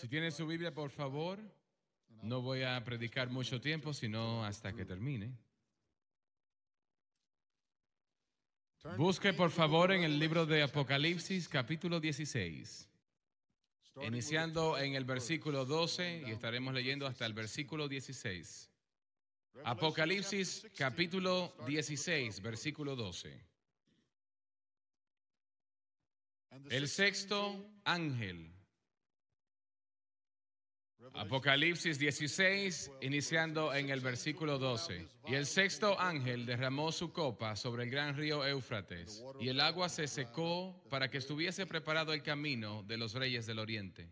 Si tiene su Biblia, por favor, no voy a predicar mucho tiempo, sino hasta que termine. Busque, por favor, en el libro de Apocalipsis, capítulo 16, iniciando en el versículo 12 y estaremos leyendo hasta el versículo 16. Apocalipsis, capítulo 16, versículo 12. El sexto ángel Apocalipsis 16, iniciando en el versículo 12. Y el sexto ángel derramó su copa sobre el gran río Éufrates, y el agua se secó para que estuviese preparado el camino de los reyes del oriente.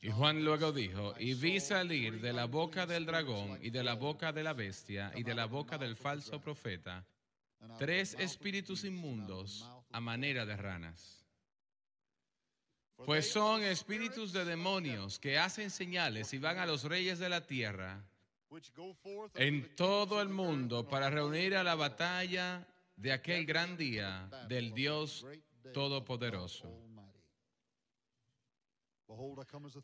Y Juan luego dijo, y vi salir de la boca del dragón y de la boca de la bestia y de la boca del falso profeta tres espíritus inmundos a manera de ranas pues son espíritus de demonios que hacen señales y van a los reyes de la tierra en todo el mundo para reunir a la batalla de aquel gran día del Dios Todopoderoso.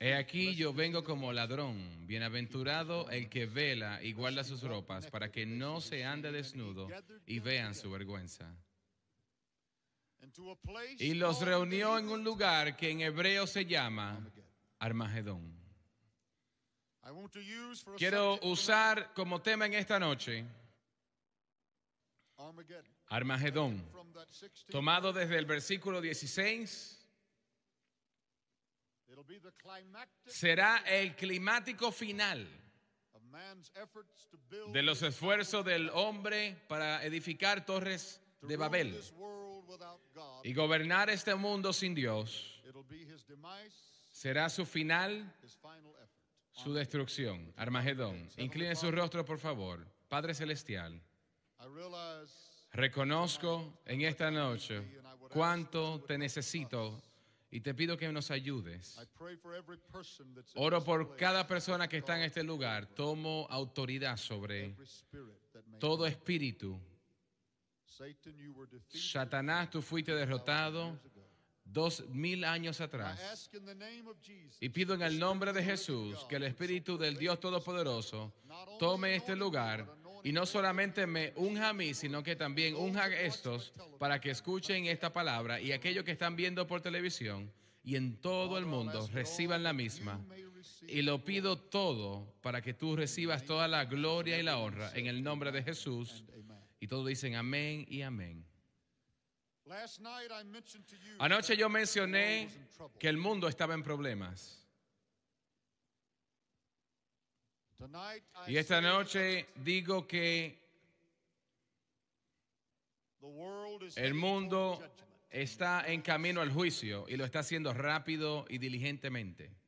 He aquí yo vengo como ladrón, bienaventurado el que vela y guarda sus ropas para que no se ande desnudo y vean su vergüenza y los reunió en un lugar que en hebreo se llama Armagedón. Quiero usar como tema en esta noche Armagedón, tomado desde el versículo 16. Será el climático final de los esfuerzos del hombre para edificar torres de Babel y gobernar este mundo sin Dios, será su final, su destrucción. Armagedón. Incline su rostro, por favor. Padre Celestial, reconozco en esta noche cuánto te necesito y te pido que nos ayudes. Oro por cada persona que está en este lugar. Tomo autoridad sobre todo espíritu Satanás, tú fuiste derrotado dos mil años atrás. Y pido en el nombre de Jesús que el Espíritu del Dios Todopoderoso tome este lugar y no solamente me unja a mí, sino que también unja a estos para que escuchen esta palabra y aquellos que están viendo por televisión y en todo el mundo reciban la misma. Y lo pido todo para que tú recibas toda la gloria y la honra en el nombre de Jesús. Y todos dicen amén y amén. Anoche yo mencioné que el mundo estaba en problemas. Y esta noche digo que el mundo está en camino al juicio y lo está haciendo rápido y diligentemente.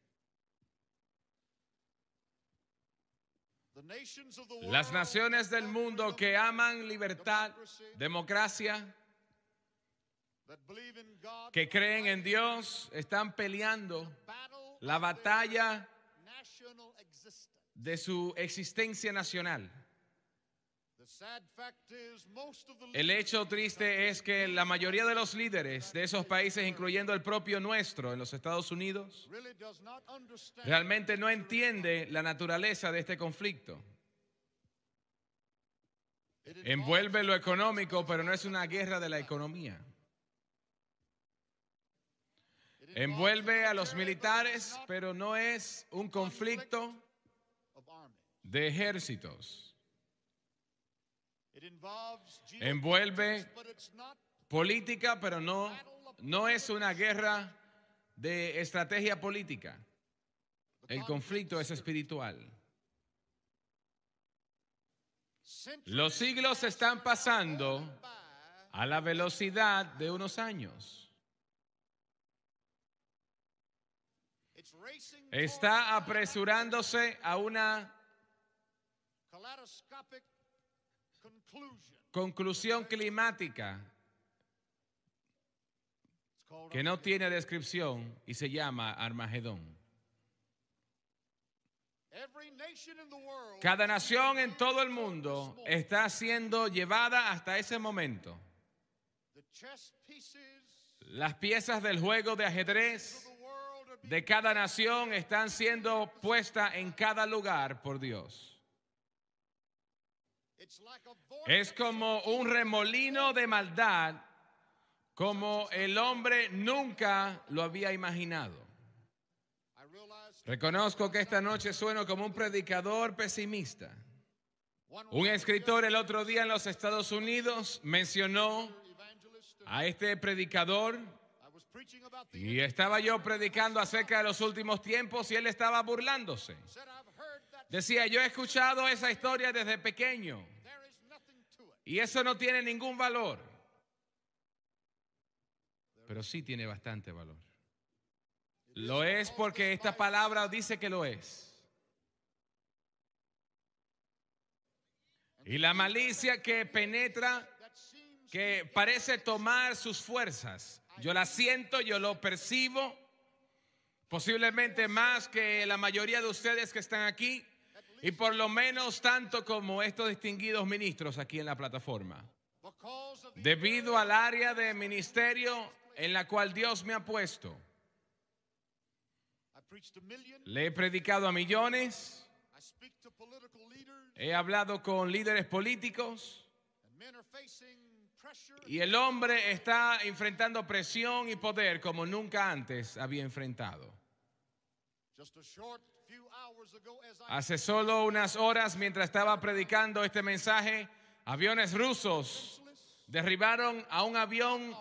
Las naciones del mundo que aman libertad, democracia, que creen en Dios, están peleando la batalla de su existencia nacional. El hecho triste es que la mayoría de los líderes de esos países, incluyendo el propio nuestro en los Estados Unidos, realmente no entiende la naturaleza de este conflicto. Envuelve lo económico, pero no es una guerra de la economía. Envuelve a los militares, pero no es un conflicto de ejércitos. Envuelve política, pero no, no es una guerra de estrategia política. El conflicto es espiritual. Los siglos están pasando a la velocidad de unos años. Está apresurándose a una conclusión climática que no tiene descripción y se llama Armagedón. Cada nación en todo el mundo está siendo llevada hasta ese momento. Las piezas del juego de ajedrez de cada nación están siendo puestas en cada lugar por Dios. Es como un remolino de maldad, como el hombre nunca lo había imaginado. Reconozco que esta noche sueno como un predicador pesimista. Un escritor el otro día en los Estados Unidos mencionó a este predicador y estaba yo predicando acerca de los últimos tiempos y él estaba burlándose. Decía, yo he escuchado esa historia desde pequeño. Y eso no tiene ningún valor, pero sí tiene bastante valor. Lo es porque esta palabra dice que lo es. Y la malicia que penetra, que parece tomar sus fuerzas, yo la siento, yo lo percibo, posiblemente más que la mayoría de ustedes que están aquí. Y por lo menos tanto como estos distinguidos ministros aquí en la plataforma. Debido al área de ministerio en la cual Dios me ha puesto. Le he predicado a millones. He hablado con líderes políticos. Y el hombre está enfrentando presión y poder como nunca antes había enfrentado. Hace solo unas horas, mientras estaba predicando este mensaje, aviones rusos derribaron a un avión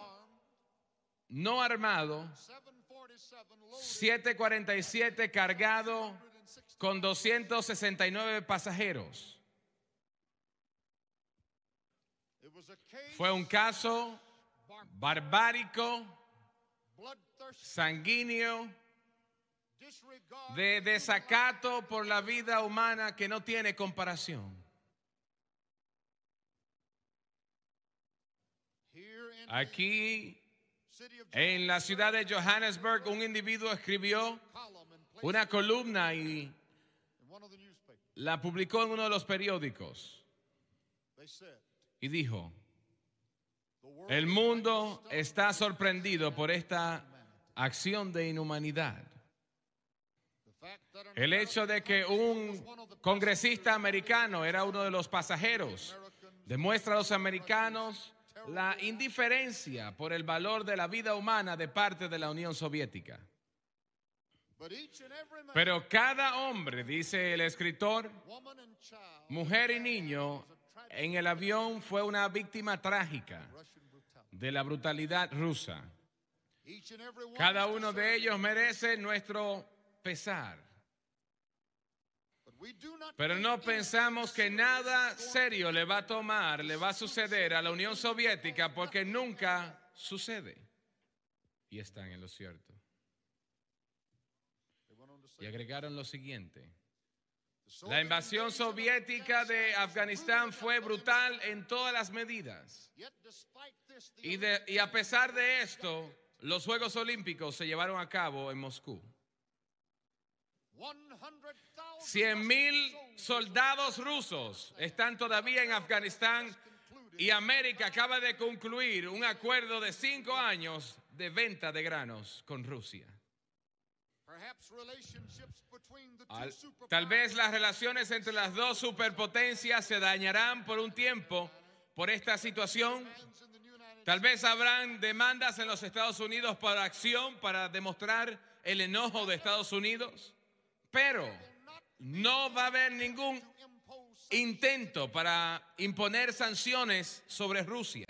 no armado, 747 cargado con 269 pasajeros. Fue un caso barbárico, sanguíneo, de desacato por la vida humana que no tiene comparación. Aquí, en la ciudad de Johannesburg, un individuo escribió una columna y la publicó en uno de los periódicos. Y dijo, el mundo está sorprendido por esta acción de inhumanidad. El hecho de que un congresista americano era uno de los pasajeros demuestra a los americanos la indiferencia por el valor de la vida humana de parte de la Unión Soviética. Pero cada hombre, dice el escritor, mujer y niño, en el avión fue una víctima trágica de la brutalidad rusa. Cada uno de ellos merece nuestro pesar. Pero no pensamos que nada serio le va a tomar, le va a suceder a la Unión Soviética porque nunca sucede. Y están en lo cierto. Y agregaron lo siguiente. La invasión soviética de Afganistán fue brutal en todas las medidas. Y, y a pesar de esto, los Juegos Olímpicos se llevaron a cabo en Moscú. 100 mil soldados rusos están todavía en Afganistán y América acaba de concluir un acuerdo de cinco años de venta de granos con Rusia. Tal vez las relaciones entre las dos superpotencias se dañarán por un tiempo por esta situación. Tal vez habrán demandas en los Estados Unidos para acción, para demostrar el enojo de Estados Unidos pero no va a haber ningún intento para imponer sanciones sobre Rusia.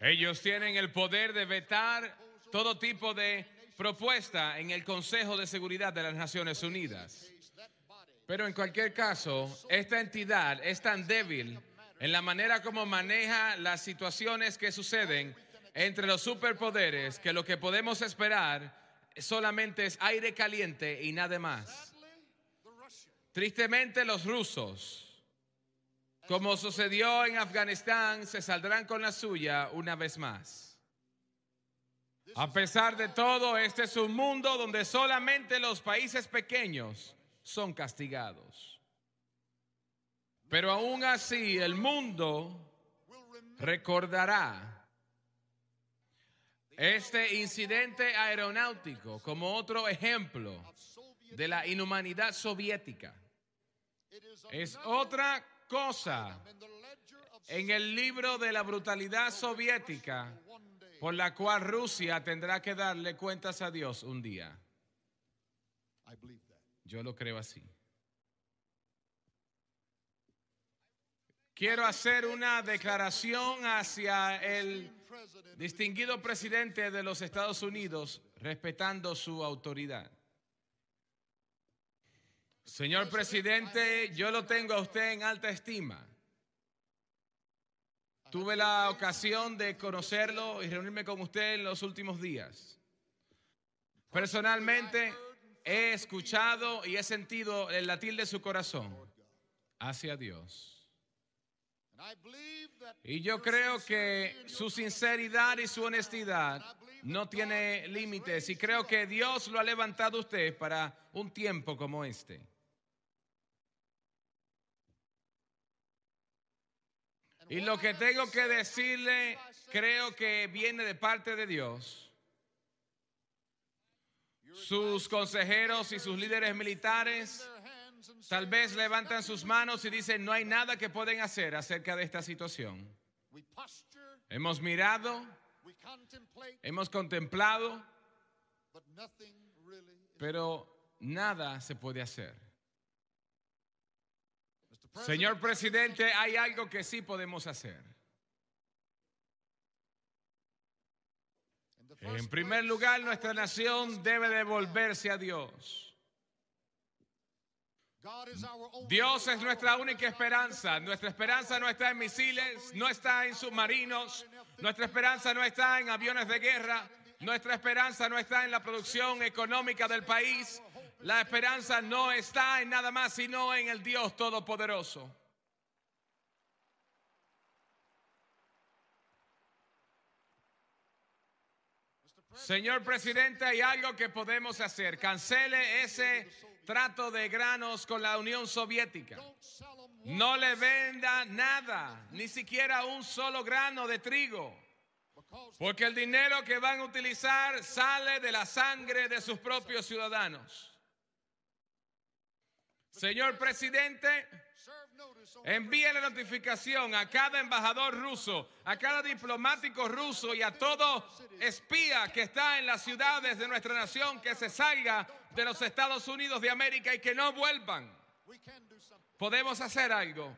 Ellos tienen el poder de vetar todo tipo de propuesta en el Consejo de Seguridad de las Naciones Unidas. Pero en cualquier caso, esta entidad es tan débil en la manera como maneja las situaciones que suceden entre los superpoderes que lo que podemos esperar solamente es aire caliente y nada más. Tristemente los rusos, como sucedió en Afganistán, se saldrán con la suya una vez más. A pesar de todo, este es un mundo donde solamente los países pequeños son castigados. Pero aún así el mundo recordará este incidente aeronáutico como otro ejemplo de la inhumanidad soviética es otra cosa en el libro de la brutalidad soviética por la cual Rusia tendrá que darle cuentas a Dios un día. Yo lo creo así. Quiero hacer una declaración hacia el distinguido presidente de los Estados Unidos, respetando su autoridad. Señor presidente, yo lo tengo a usted en alta estima. Tuve la ocasión de conocerlo y reunirme con usted en los últimos días. Personalmente he escuchado y he sentido el latir de su corazón hacia Dios. Y yo creo que su sinceridad y su honestidad no tiene límites. Y creo que Dios lo ha levantado a usted para un tiempo como este. Y lo que tengo que decirle creo que viene de parte de Dios. Sus consejeros y sus líderes militares Tal vez levantan sus manos y dicen, no hay nada que pueden hacer acerca de esta situación. Hemos mirado, hemos contemplado, pero nada se puede hacer. Señor presidente, hay algo que sí podemos hacer. En primer lugar, nuestra nación debe devolverse a Dios. Dios es nuestra única esperanza. Nuestra esperanza no está en misiles, no está en submarinos, nuestra esperanza no está en aviones de guerra, nuestra esperanza no está en la producción económica del país, la esperanza no está en nada más sino en el Dios Todopoderoso. Señor presidente, hay algo que podemos hacer. Cancele ese trato de granos con la Unión Soviética. No le venda nada, ni siquiera un solo grano de trigo, porque el dinero que van a utilizar sale de la sangre de sus propios ciudadanos. Señor presidente, envíe la notificación a cada embajador ruso, a cada diplomático ruso y a todo espía que está en las ciudades de nuestra nación que se salga de los Estados Unidos de América y que no vuelvan. Podemos hacer algo.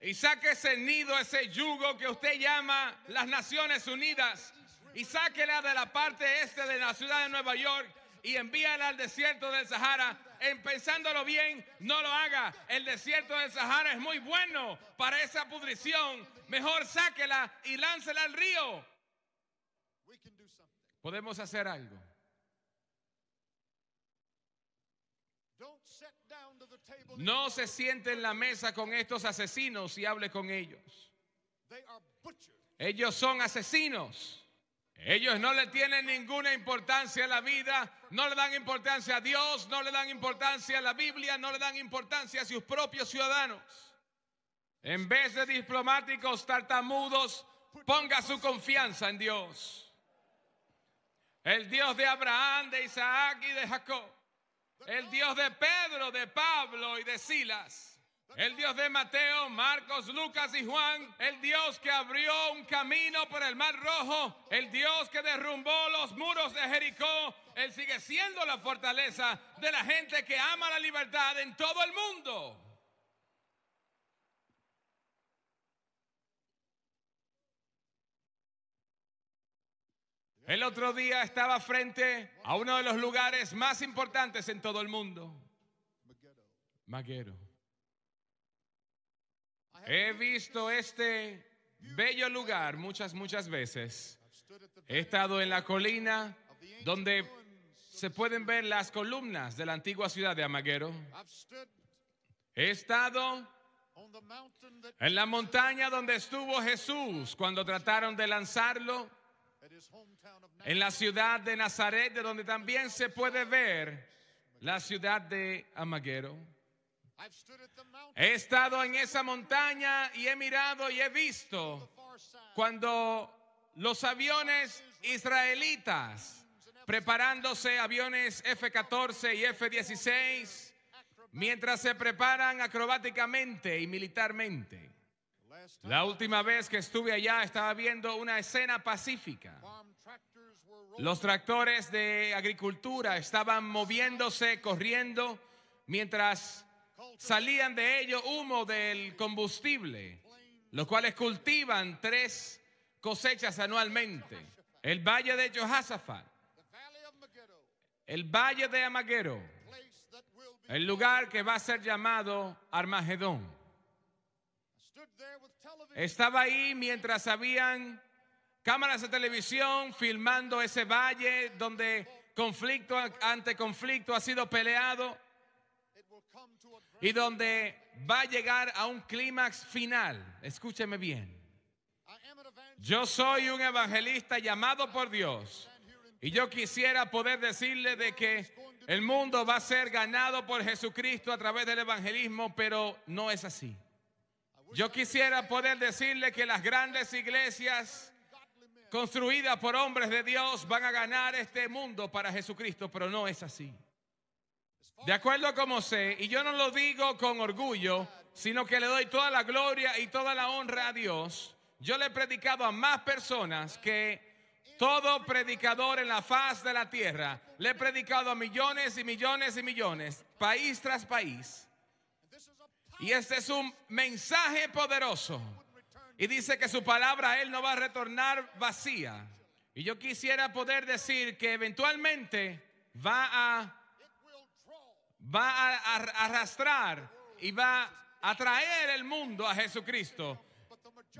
Y saque ese nido, ese yugo que usted llama las Naciones Unidas y sáquela de la parte este de la ciudad de Nueva York y envíala al desierto del Sahara. empezándolo bien, no lo haga. El desierto del Sahara es muy bueno para esa pudrición. Mejor sáquela y láncela al río podemos hacer algo. No se siente en la mesa con estos asesinos y hable con ellos. Ellos son asesinos. Ellos no le tienen ninguna importancia a la vida, no le dan importancia a Dios, no le dan importancia a la Biblia, no le dan importancia a sus propios ciudadanos. En vez de diplomáticos tartamudos, ponga su confianza en Dios. El Dios de Abraham, de Isaac y de Jacob. El Dios de Pedro, de Pablo y de Silas. El Dios de Mateo, Marcos, Lucas y Juan. El Dios que abrió un camino por el Mar Rojo. El Dios que derrumbó los muros de Jericó. Él sigue siendo la fortaleza de la gente que ama la libertad en todo el mundo. El otro día estaba frente a uno de los lugares más importantes en todo el mundo. Maguero. He visto este bello lugar muchas, muchas veces. He estado en la colina donde se pueden ver las columnas de la antigua ciudad de Amaguero. He estado en la montaña donde estuvo Jesús cuando trataron de lanzarlo en la ciudad de Nazaret, de donde también se puede ver la ciudad de Amaguero. He estado en esa montaña y he mirado y he visto cuando los aviones israelitas, preparándose aviones F-14 y F-16, mientras se preparan acrobáticamente y militarmente. La última vez que estuve allá estaba viendo una escena pacífica los tractores de agricultura estaban moviéndose, corriendo, mientras salían de ellos humo del combustible, los cuales cultivan tres cosechas anualmente. El valle de Jehoshaphat, el valle de Amaguero, el lugar que va a ser llamado Armagedón. Estaba ahí mientras habían cámaras de televisión filmando ese valle donde conflicto ante conflicto ha sido peleado y donde va a llegar a un clímax final. Escúcheme bien. Yo soy un evangelista llamado por Dios y yo quisiera poder decirle de que el mundo va a ser ganado por Jesucristo a través del evangelismo, pero no es así. Yo quisiera poder decirle que las grandes iglesias construida por hombres de Dios, van a ganar este mundo para Jesucristo, pero no es así. De acuerdo a como sé, y yo no lo digo con orgullo, sino que le doy toda la gloria y toda la honra a Dios, yo le he predicado a más personas que todo predicador en la faz de la tierra. Le he predicado a millones y millones y millones, país tras país. Y este es un mensaje poderoso y dice que su palabra a Él no va a retornar vacía. Y yo quisiera poder decir que eventualmente va a, va arrastrar y va a traer el mundo a Jesucristo.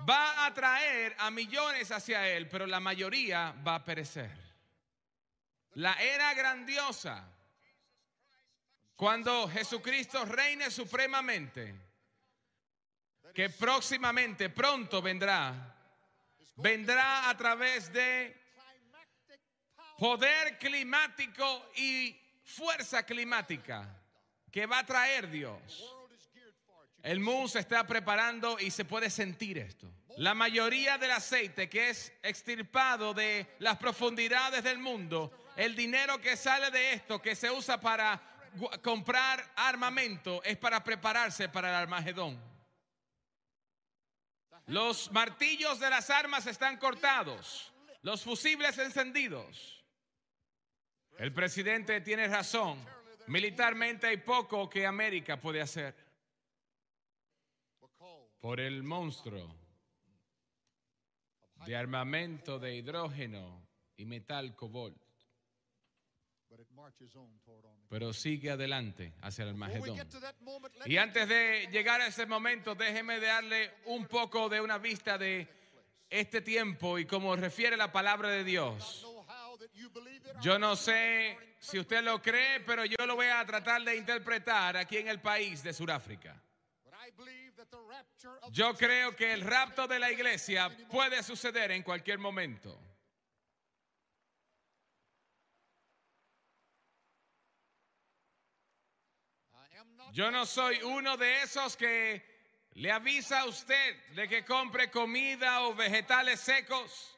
Va a traer a millones hacia Él, pero la mayoría va a perecer. La era grandiosa, cuando Jesucristo reine supremamente, que próximamente, pronto vendrá, vendrá a través de poder climático y fuerza climática que va a traer Dios. El mundo se está preparando y se puede sentir esto. La mayoría del aceite que es extirpado de las profundidades del mundo, el dinero que sale de esto, que se usa para comprar armamento, es para prepararse para el Armagedón. Los martillos de las armas están cortados, los fusibles encendidos. El presidente tiene razón. Militarmente hay poco que América puede hacer por el monstruo de armamento de hidrógeno y metal cobalt pero sigue adelante hacia el Majedón. Y antes de llegar a ese momento, déjeme darle un poco de una vista de este tiempo y cómo refiere la palabra de Dios. Yo no sé si usted lo cree, pero yo lo voy a tratar de interpretar aquí en el país de Sudáfrica. Yo creo que el rapto de la iglesia puede suceder en cualquier momento. Yo no soy uno de esos que le avisa a usted de que compre comida o vegetales secos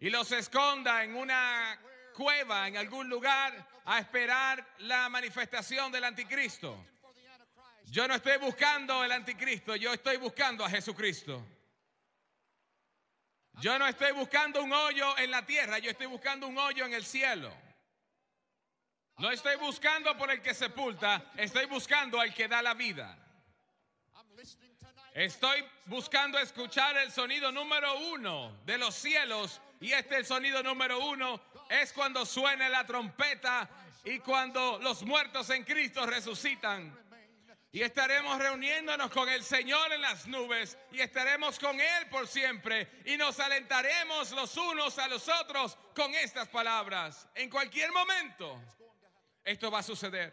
y los esconda en una cueva, en algún lugar, a esperar la manifestación del anticristo. Yo no estoy buscando el anticristo, yo estoy buscando a Jesucristo. Yo no estoy buscando un hoyo en la tierra, yo estoy buscando un hoyo en el cielo. No estoy buscando por el que sepulta, estoy buscando al que da la vida. Estoy buscando escuchar el sonido número uno de los cielos y este el sonido número uno es cuando suena la trompeta y cuando los muertos en Cristo resucitan. Y estaremos reuniéndonos con el Señor en las nubes y estaremos con Él por siempre y nos alentaremos los unos a los otros con estas palabras en cualquier momento esto va a suceder.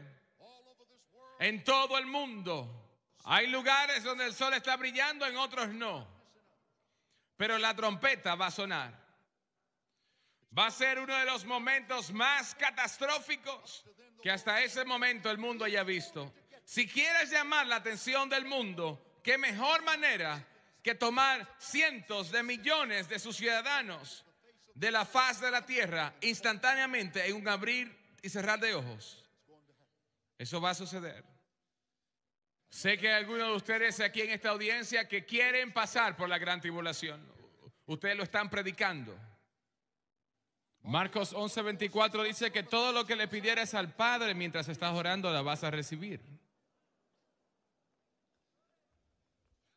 En todo el mundo. Hay lugares donde el sol está brillando, en otros no. Pero la trompeta va a sonar. Va a ser uno de los momentos más catastróficos que hasta ese momento el mundo haya visto. Si quieres llamar la atención del mundo, qué mejor manera que tomar cientos de millones de sus ciudadanos de la faz de la tierra instantáneamente en un abrir y cerrar de ojos. Eso va a suceder. Sé que algunos de ustedes aquí en esta audiencia que quieren pasar por la gran tribulación. Ustedes lo están predicando. Marcos 11:24 dice que todo lo que le pidieras al Padre mientras estás orando la vas a recibir.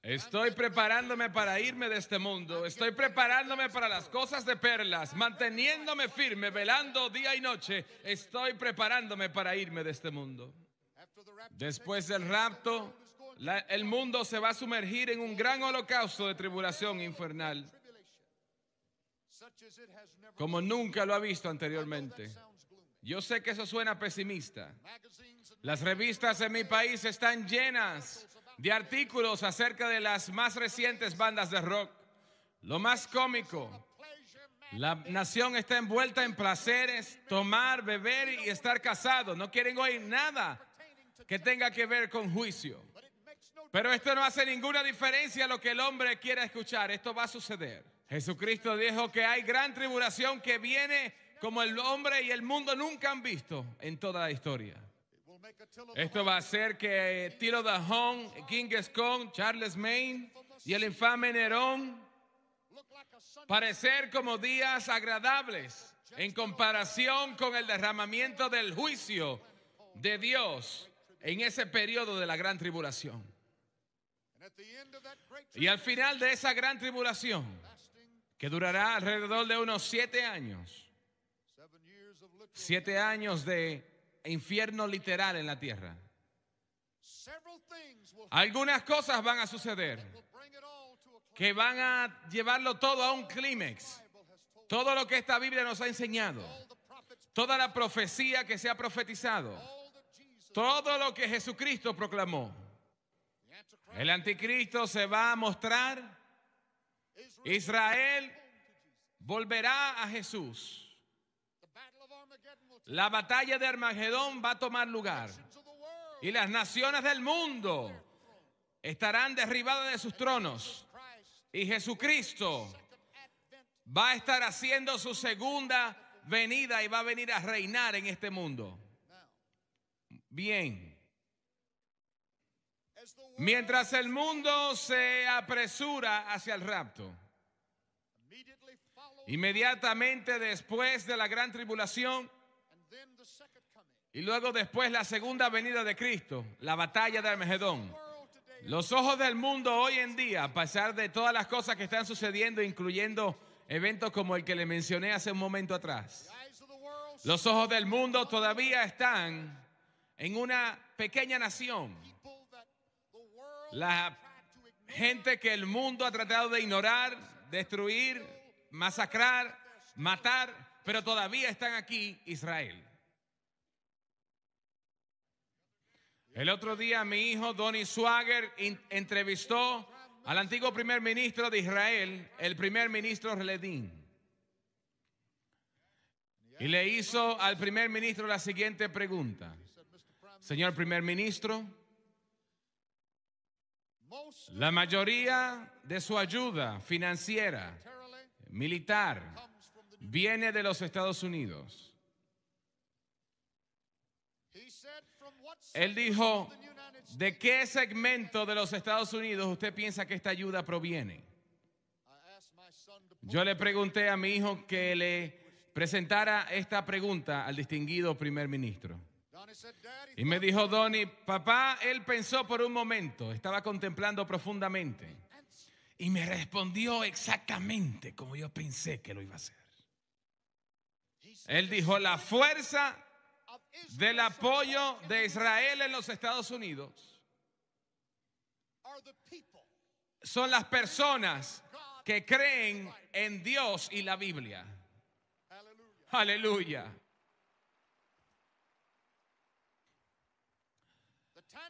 Estoy preparándome para irme de este mundo. Estoy preparándome para las cosas de perlas, manteniéndome firme, velando día y noche. Estoy preparándome para irme de este mundo. Después del rapto, el mundo se va a sumergir en un gran holocausto de tribulación infernal, como nunca lo ha visto anteriormente. Yo sé que eso suena pesimista. Las revistas en mi país están llenas de artículos acerca de las más recientes bandas de rock. Lo más cómico, la nación está envuelta en placeres, tomar, beber y estar casado. No quieren oír nada que tenga que ver con juicio. Pero esto no hace ninguna diferencia a lo que el hombre quiera escuchar. Esto va a suceder. Jesucristo dijo que hay gran tribulación que viene como el hombre y el mundo nunca han visto en toda la historia. Esto va a hacer que eh, Tilo Dajón, Genghis Kong, Charles Main y el infame Nerón parecer como días agradables en comparación con el derramamiento del juicio de Dios en ese periodo de la gran tribulación. Y al final de esa gran tribulación, que durará alrededor de unos siete años, siete años de infierno literal en la tierra. Algunas cosas van a suceder que van a llevarlo todo a un clímax. Todo lo que esta Biblia nos ha enseñado, toda la profecía que se ha profetizado, todo lo que Jesucristo proclamó. El anticristo se va a mostrar. Israel volverá a Jesús. La batalla de Armagedón va a tomar lugar. Y las naciones del mundo estarán derribadas de sus tronos. Y Jesucristo va a estar haciendo su segunda venida y va a venir a reinar en este mundo. Bien. Mientras el mundo se apresura hacia el rapto, inmediatamente después de la gran tribulación, y luego después la segunda venida de Cristo, la batalla de Armagedón. Los ojos del mundo hoy en día, a pesar de todas las cosas que están sucediendo, incluyendo eventos como el que le mencioné hace un momento atrás, los ojos del mundo todavía están en una pequeña nación. La gente que el mundo ha tratado de ignorar, destruir, masacrar, matar, pero todavía están aquí Israel. El otro día mi hijo Donny Swager entrevistó al antiguo primer ministro de Israel, el primer ministro Redin, Y le hizo al primer ministro la siguiente pregunta. Señor primer ministro, la mayoría de su ayuda financiera, militar, viene de los Estados Unidos. Él dijo, ¿de qué segmento de los Estados Unidos usted piensa que esta ayuda proviene? Yo le pregunté a mi hijo que le presentara esta pregunta al distinguido primer ministro. Y me dijo Donnie, papá, él pensó por un momento, estaba contemplando profundamente. Y me respondió exactamente como yo pensé que lo iba a hacer. Él dijo, la fuerza del apoyo de Israel en los Estados Unidos son las personas que creen en Dios y la Biblia. Aleluya.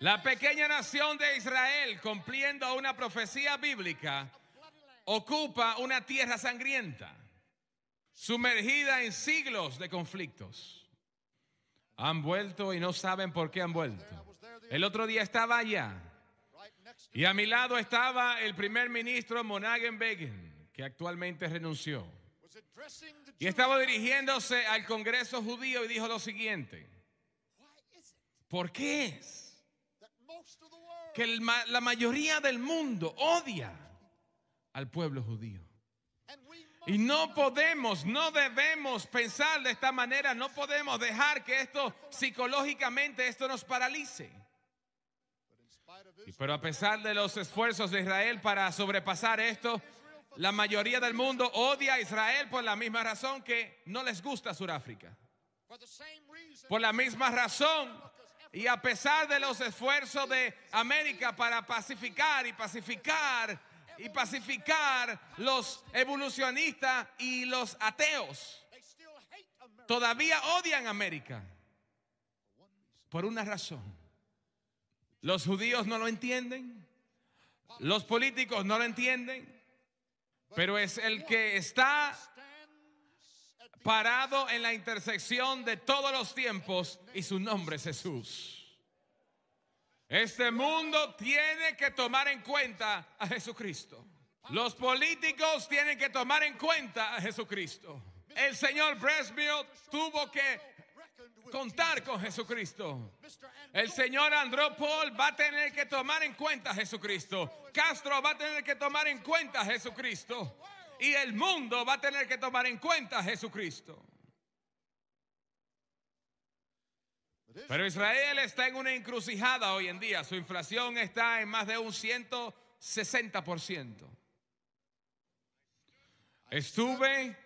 La pequeña nación de Israel, cumpliendo una profecía bíblica, ocupa una tierra sangrienta, sumergida en siglos de conflictos. Han vuelto y no saben por qué han vuelto. El otro día estaba allá y a mi lado estaba el primer ministro Monaghan Begin, que actualmente renunció. Y estaba dirigiéndose al Congreso judío y dijo lo siguiente. ¿Por qué es que la mayoría del mundo odia al pueblo judío? Y no podemos, no debemos pensar de esta manera, no podemos dejar que esto psicológicamente, esto nos paralice. Pero a pesar de los esfuerzos de Israel para sobrepasar esto, la mayoría del mundo odia a Israel por la misma razón que no les gusta Sudáfrica. Por la misma razón, y a pesar de los esfuerzos de América para pacificar y pacificar y pacificar los evolucionistas y los ateos. Todavía odian América por una razón. Los judíos no lo entienden, los políticos no lo entienden, pero es el que está parado en la intersección de todos los tiempos y su nombre es Jesús. Este mundo tiene que tomar en cuenta a Jesucristo. Los políticos tienen que tomar en cuenta a Jesucristo. El señor Bresbio tuvo que contar con Jesucristo. El señor Andró Paul va a tener que tomar en cuenta a Jesucristo. Castro va a tener que tomar en cuenta a Jesucristo. Y el mundo va a tener que tomar en cuenta a Jesucristo. Pero Israel está en una encrucijada hoy en día. Su inflación está en más de un 160%. Estuve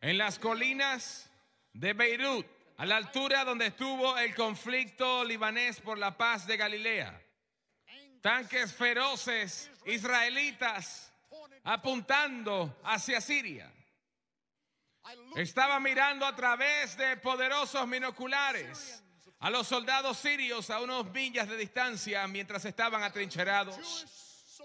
en las colinas de Beirut, a la altura donde estuvo el conflicto libanés por la paz de Galilea. Tanques feroces israelitas apuntando hacia Siria. Estaba mirando a través de poderosos binoculares a los soldados sirios a unos millas de distancia mientras estaban atrincherados.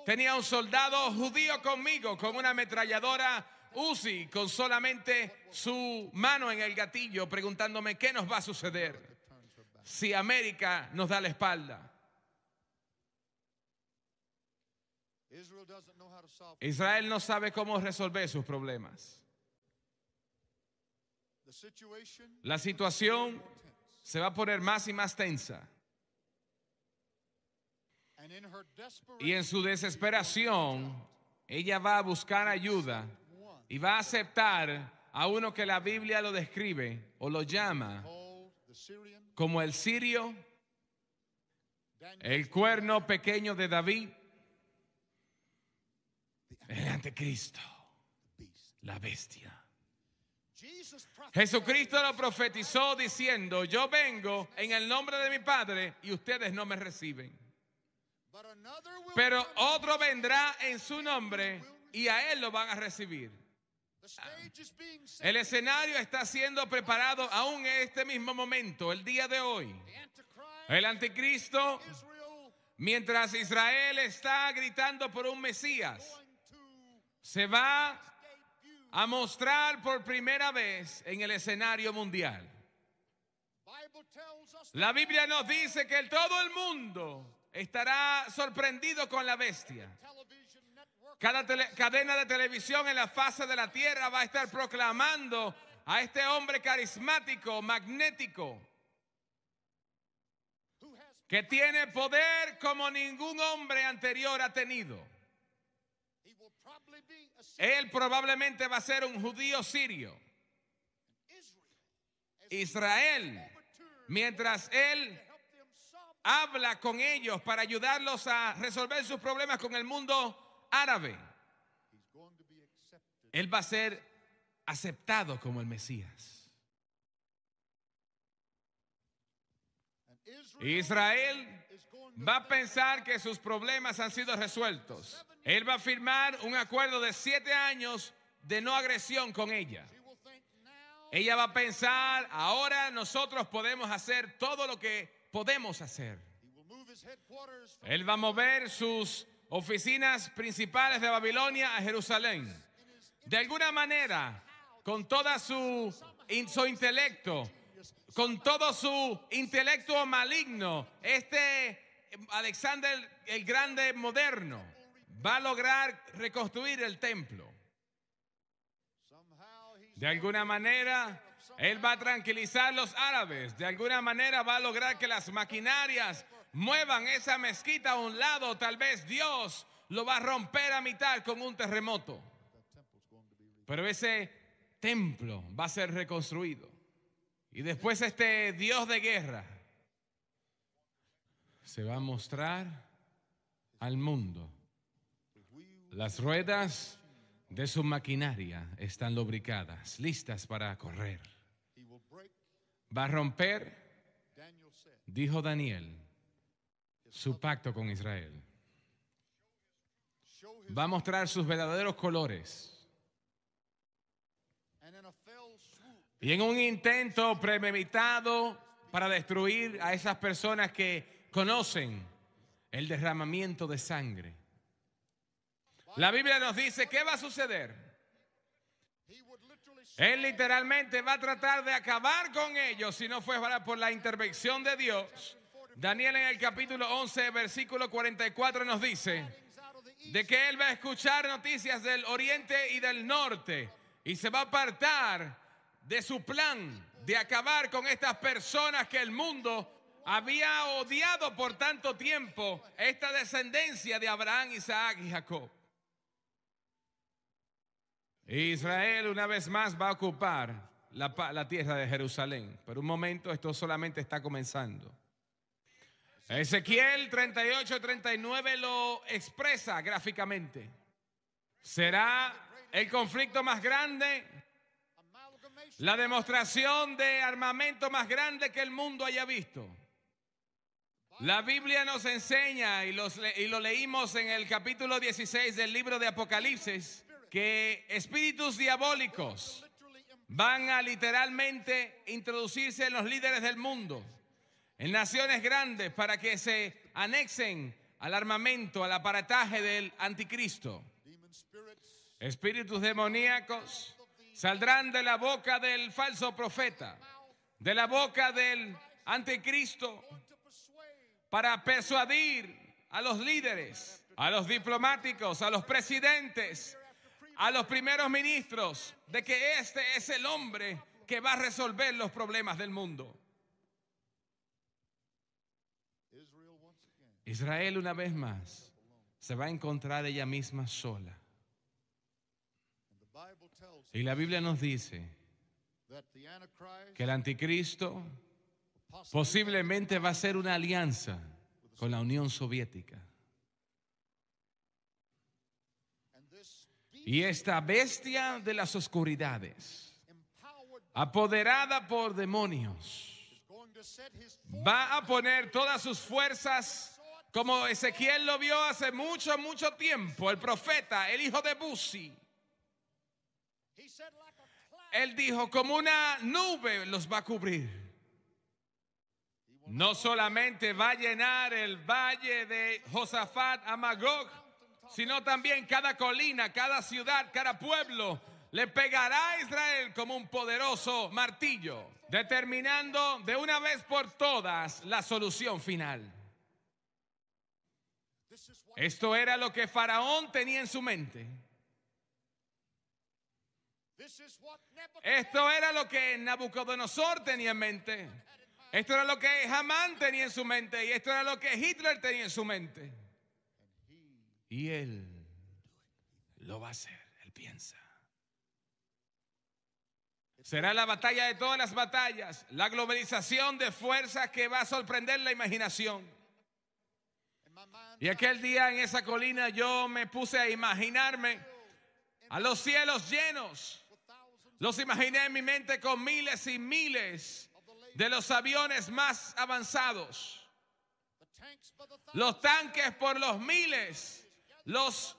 Tenía un soldado judío conmigo con una ametralladora Uzi con solamente su mano en el gatillo preguntándome qué nos va a suceder si América nos da la espalda. Israel no sabe cómo resolver sus problemas. La situación se va a poner más y más tensa. Y en su desesperación, ella va a buscar ayuda y va a aceptar a uno que la Biblia lo describe o lo llama como el sirio, el cuerno pequeño de David, el anticristo, la bestia. Jesucristo lo profetizó diciendo, yo vengo en el nombre de mi Padre y ustedes no me reciben. Pero otro vendrá en su nombre y a él lo van a recibir. El escenario está siendo preparado aún en este mismo momento, el día de hoy. El anticristo, mientras Israel está gritando por un Mesías, se va a mostrar por primera vez en el escenario mundial. La Biblia nos dice que todo el mundo estará sorprendido con la bestia. Cada cadena de televisión en la fase de la tierra va a estar proclamando a este hombre carismático, magnético, que tiene poder como ningún hombre anterior ha tenido. Él probablemente va a ser un judío sirio. Israel, mientras él habla con ellos para ayudarlos a resolver sus problemas con el mundo árabe, él va a ser aceptado como el Mesías. Israel va a pensar que sus problemas han sido resueltos. Él va a firmar un acuerdo de siete años de no agresión con ella. Ella va a pensar, ahora nosotros podemos hacer todo lo que podemos hacer. Él va a mover sus oficinas principales de Babilonia a Jerusalén. De alguna manera, con todo su, su intelecto, con todo su intelecto maligno, este Alexander el Grande moderno va a lograr reconstruir el templo. De alguna manera, él va a tranquilizar a los árabes. De alguna manera va a lograr que las maquinarias muevan esa mezquita a un lado. Tal vez Dios lo va a romper a mitad con un terremoto. Pero ese templo va a ser reconstruido. Y después este Dios de guerra se va a mostrar al mundo las ruedas de su maquinaria están lubricadas, listas para correr. Va a romper, dijo Daniel, su pacto con Israel. Va a mostrar sus verdaderos colores. Y en un intento premeditado para destruir a esas personas que conocen el derramamiento de sangre la Biblia nos dice qué va a suceder. Él literalmente va a tratar de acabar con ellos si no fue por la intervención de Dios. Daniel en el capítulo 11, versículo 44 nos dice de que él va a escuchar noticias del oriente y del norte y se va a apartar de su plan de acabar con estas personas que el mundo había odiado por tanto tiempo esta descendencia de Abraham, Isaac y Jacob. Israel una vez más va a ocupar la, la, tierra de Jerusalén. Pero un momento esto solamente está comenzando. Ezequiel 38-39 lo expresa gráficamente. Será el conflicto más grande, la demostración de armamento más grande que el mundo haya visto. La Biblia nos enseña, y, los, y lo leímos en el capítulo 16 del libro de Apocalipsis, que espíritus diabólicos van a literalmente introducirse en los líderes del mundo, en naciones grandes, para que se anexen al armamento, al aparataje del anticristo. Espíritus demoníacos saldrán de la boca del falso profeta, de la boca del anticristo, para persuadir a los líderes, a los diplomáticos, a los presidentes, a los primeros ministros de que este es el hombre que va a resolver los problemas del mundo. Israel una vez más se va a encontrar ella misma sola. Y la Biblia nos dice que el anticristo posiblemente va a ser una alianza con la Unión Soviética. Y esta bestia de las oscuridades, apoderada por demonios, va a poner todas sus fuerzas, como Ezequiel lo vio hace mucho, mucho tiempo, el profeta, el hijo de Buzi. Él dijo, como una nube los va a cubrir. No solamente va a llenar el valle de Josafat a Magog, sino también cada colina, cada ciudad, cada pueblo, le pegará a Israel como un poderoso martillo, determinando de una vez por todas la solución final. Esto era lo que Faraón tenía en su mente. Esto era lo que Nabucodonosor tenía en mente. Esto era lo que Hamán tenía en su mente. Y esto era lo que Hitler tenía en su mente. Y Él lo va a hacer, Él piensa. Será la batalla de todas las batallas, la globalización de fuerzas que va a sorprender la imaginación. Y aquel día en esa colina yo me puse a imaginarme a los cielos llenos. Los imaginé en mi mente con miles y miles de los aviones más avanzados. Los tanques por los miles los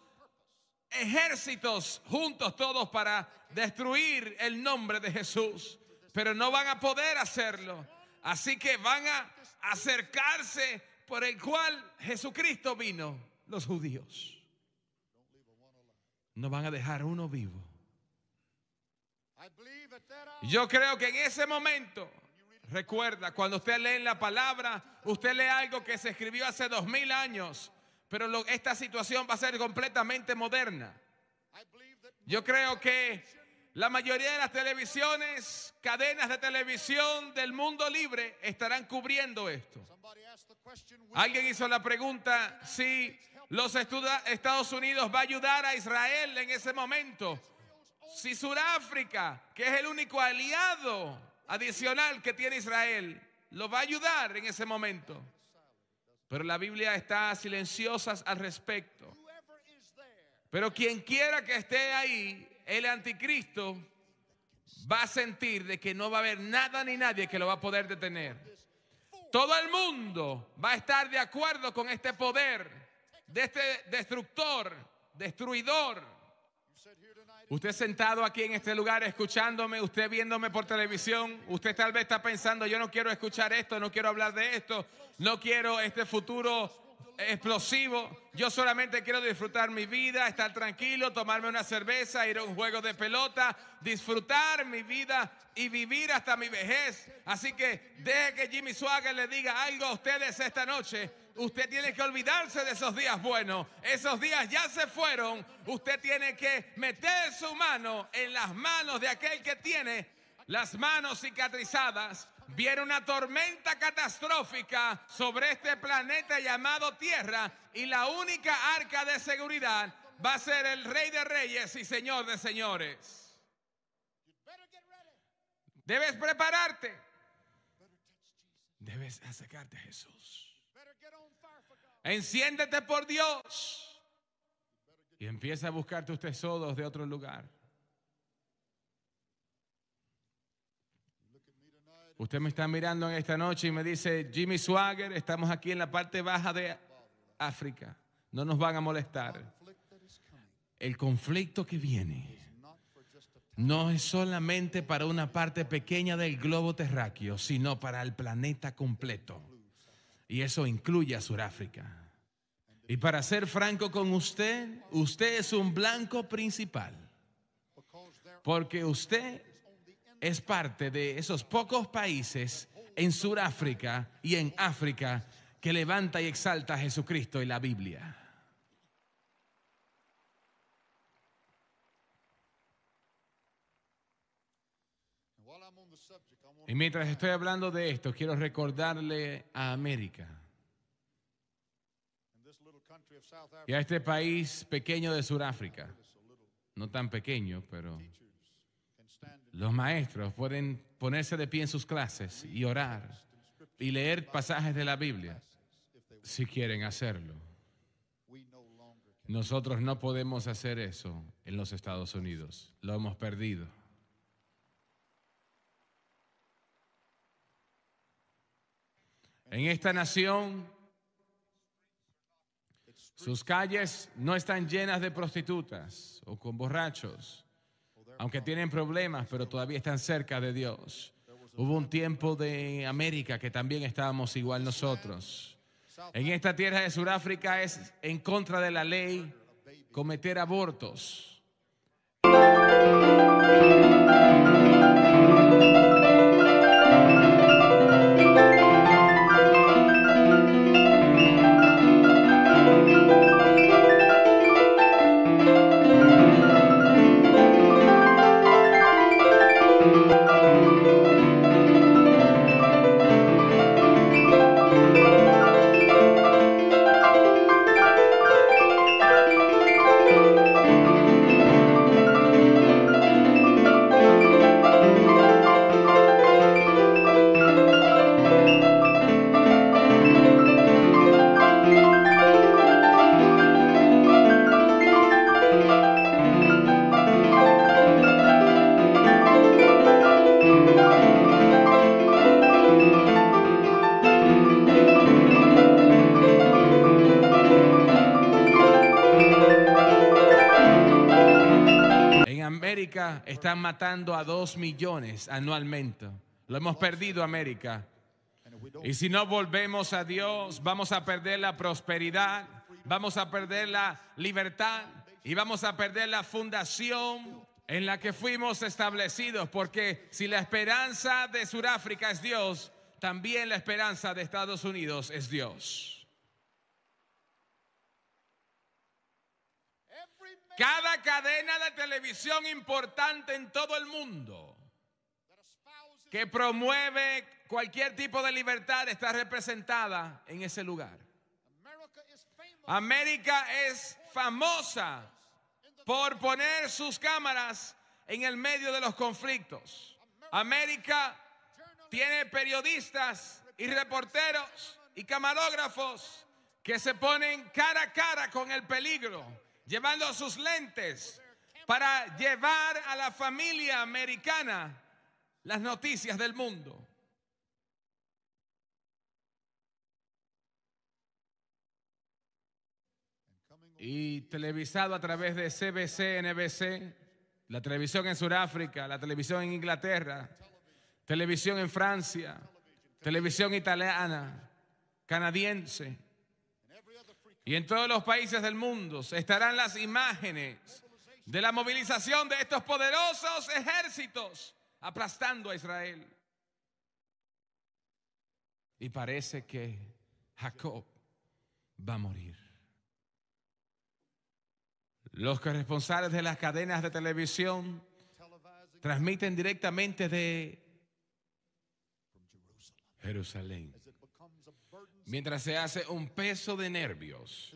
ejércitos juntos todos para destruir el nombre de Jesús, pero no van a poder hacerlo. Así que van a acercarse por el cual Jesucristo vino, los judíos. No van a dejar uno vivo. Yo creo que en ese momento, recuerda, cuando usted lee la palabra, usted lee algo que se escribió hace dos mil años pero esta situación va a ser completamente moderna. Yo creo que la mayoría de las televisiones, cadenas de televisión del mundo libre estarán cubriendo esto. Alguien hizo la pregunta si los Estados Unidos va a ayudar a Israel en ese momento. Si Sudáfrica, que es el único aliado adicional que tiene Israel, lo va a ayudar en ese momento. Pero la Biblia está silenciosa al respecto. Pero quien quiera que esté ahí, el anticristo va a sentir de que no va a haber nada ni nadie que lo va a poder detener. Todo el mundo va a estar de acuerdo con este poder de este destructor, destruidor. Usted sentado aquí en este lugar escuchándome, usted viéndome por televisión, usted tal vez está pensando, yo no quiero escuchar esto, no quiero hablar de esto, no quiero este futuro explosivo. Yo solamente quiero disfrutar mi vida, estar tranquilo, tomarme una cerveza, ir a un juego de pelota, disfrutar mi vida y vivir hasta mi vejez. Así que deje que Jimmy Swagger le diga algo a ustedes esta noche. Usted tiene que olvidarse de esos días buenos. Esos días ya se fueron. Usted tiene que meter su mano en las manos de aquel que tiene las manos cicatrizadas viene una tormenta catastrófica sobre este planeta llamado Tierra y la única arca de seguridad va a ser el Rey de Reyes y Señor de Señores. Debes prepararte. Debes acercarte a Jesús. Enciéndete por Dios. Y empieza a buscar tus tesoros de otro lugar. Usted me está mirando en esta noche y me dice, Jimmy Swagger, estamos aquí en la parte baja de África. No nos van a molestar. El conflicto que viene no es solamente para una parte pequeña del globo terráqueo, sino para el planeta completo. Y eso incluye a Sudáfrica. Y para ser franco con usted, usted es un blanco principal. Porque usted es parte de esos pocos países en Sudáfrica y en África que levanta y exalta a Jesucristo y la Biblia. Y mientras estoy hablando de esto, quiero recordarle a América y a este país pequeño de Sudáfrica, no tan pequeño, pero los maestros pueden ponerse de pie en sus clases y orar y leer pasajes de la Biblia si quieren hacerlo. Nosotros no podemos hacer eso en los Estados Unidos. Lo hemos perdido. En esta nación, sus calles no están llenas de prostitutas o con borrachos aunque tienen problemas, pero todavía están cerca de Dios. Hubo un tiempo de América que también estábamos igual nosotros. En esta tierra de Sudáfrica es en contra de la ley cometer abortos. están matando a dos millones anualmente. Lo hemos perdido América. Y si no volvemos a Dios, vamos a perder la prosperidad, vamos a perder la libertad y vamos a perder la fundación en la que fuimos establecidos, porque si la esperanza de Sudáfrica es Dios, también la esperanza de Estados Unidos es Dios. Cada cadena de televisión importante en todo el mundo que promueve cualquier tipo de libertad está representada en ese lugar. América es famosa por poner sus cámaras en el medio de los conflictos. América tiene periodistas y reporteros y camarógrafos que se ponen cara a cara con el peligro llevando sus lentes para llevar a la familia americana las noticias del mundo. Y televisado a través de CBC, NBC, la televisión en Sudáfrica, la televisión en Inglaterra, televisión en Francia, televisión italiana, canadiense y en todos los países del mundo estarán las imágenes de la movilización de estos poderosos ejércitos aplastando a Israel. Y parece que Jacob va a morir. Los corresponsales de las cadenas de televisión transmiten directamente de Jerusalén mientras se hace un peso de nervios.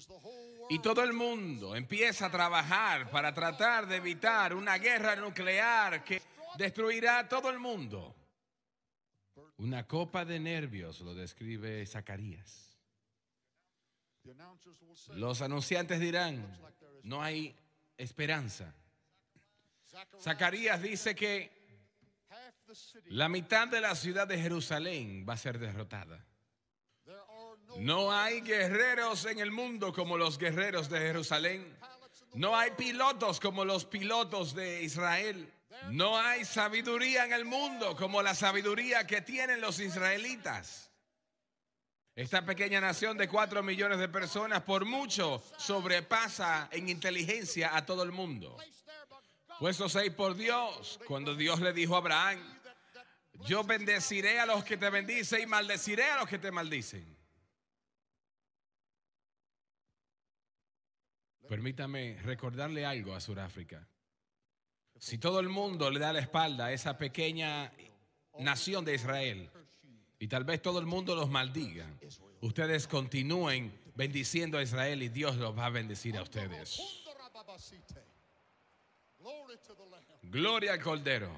Y todo el mundo empieza a trabajar para tratar de evitar una guerra nuclear que destruirá todo el mundo. Una copa de nervios lo describe Zacarías. Los anunciantes dirán, no hay esperanza. Zacarías dice que la mitad de la ciudad de Jerusalén va a ser derrotada. No hay guerreros en el mundo como los guerreros de Jerusalén. No hay pilotos como los pilotos de Israel. No hay sabiduría en el mundo como la sabiduría que tienen los israelitas. Esta pequeña nación de cuatro millones de personas por mucho sobrepasa en inteligencia a todo el mundo. puesto seis por Dios, cuando Dios le dijo a Abraham, yo bendeciré a los que te bendicen y maldeciré a los que te maldicen. Permítame recordarle algo a Sudáfrica. Si todo el mundo le da la espalda a esa pequeña nación de Israel, y tal vez todo el mundo los maldiga, ustedes continúen bendiciendo a Israel y Dios los va a bendecir a ustedes. Gloria al Cordero.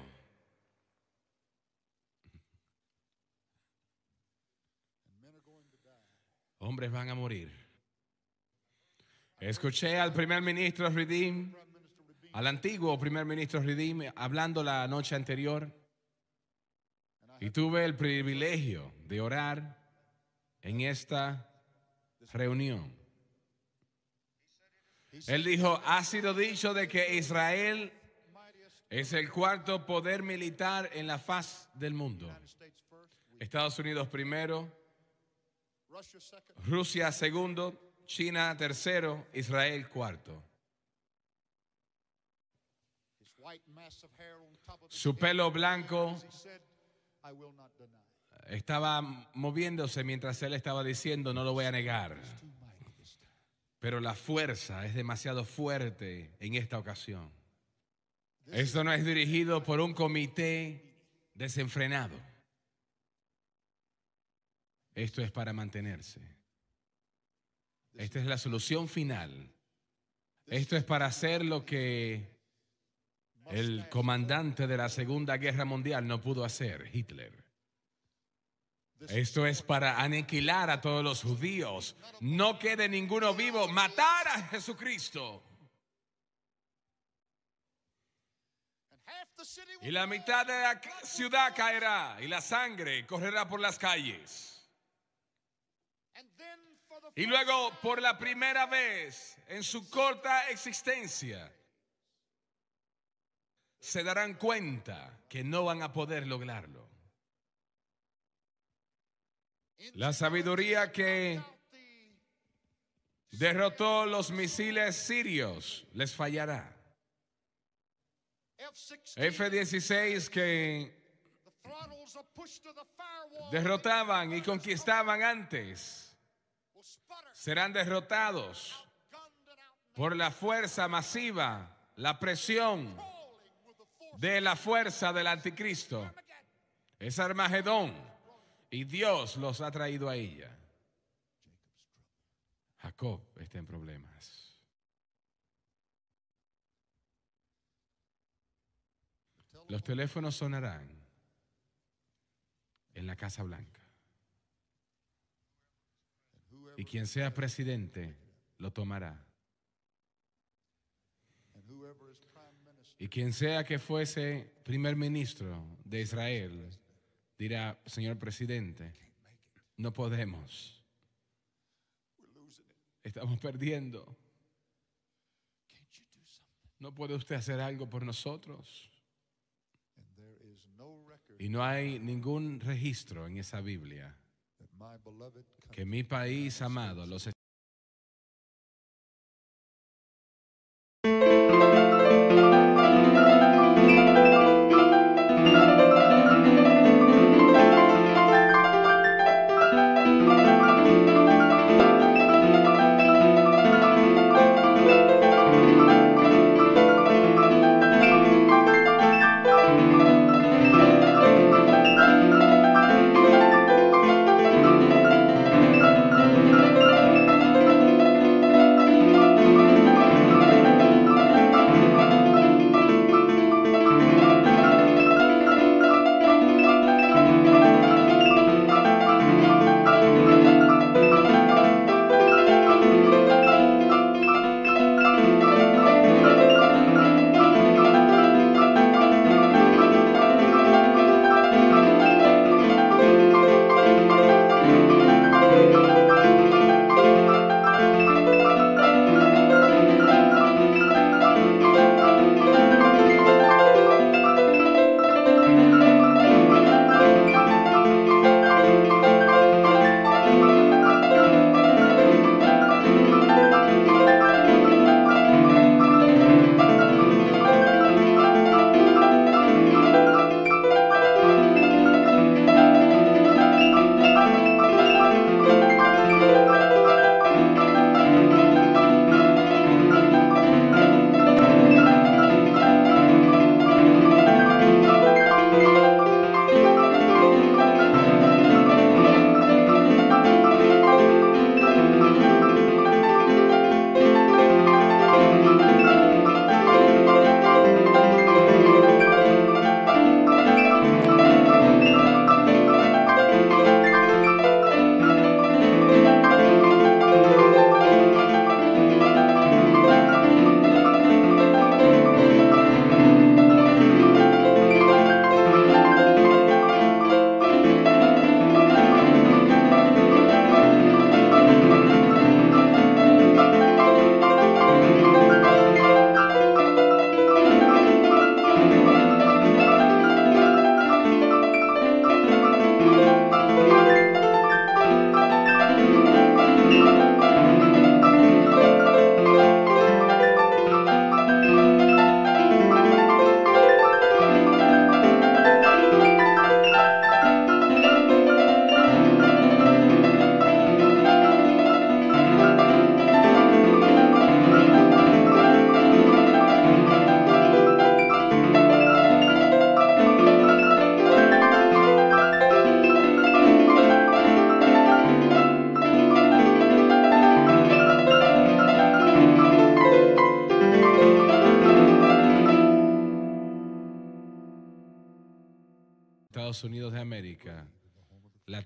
Hombres van a morir Escuché al primer ministro Redeem, al antiguo primer ministro Ridim hablando la noche anterior. Y tuve el privilegio de orar en esta reunión. Él dijo, ha sido dicho de que Israel es el cuarto poder militar en la faz del mundo. Estados Unidos primero, Rusia segundo, China tercero, Israel cuarto. Su pelo blanco estaba moviéndose mientras él estaba diciendo, no lo voy a negar. Pero la fuerza es demasiado fuerte en esta ocasión. Esto no es dirigido por un comité desenfrenado. Esto es para mantenerse. Esta es la solución final. Esto es para hacer lo que el comandante de la Segunda Guerra Mundial no pudo hacer, Hitler. Esto es para aniquilar a todos los judíos. No quede ninguno vivo. Matar a Jesucristo. Y la mitad de la ciudad caerá y la sangre correrá por las calles. Y luego, por la primera vez en su corta existencia, se darán cuenta que no van a poder lograrlo. La sabiduría que derrotó los misiles sirios les fallará. F-16 que derrotaban y conquistaban antes serán derrotados por la fuerza masiva, la presión de la fuerza del anticristo. Es Armagedón y Dios los ha traído a ella. Jacob está en problemas. Los teléfonos sonarán en la Casa Blanca y quien sea presidente lo tomará. Y quien sea que fuese primer ministro de Israel dirá, señor presidente, no podemos. Estamos perdiendo. ¿No puede usted hacer algo por nosotros? Y no hay ningún registro en esa Biblia que mi país amado, los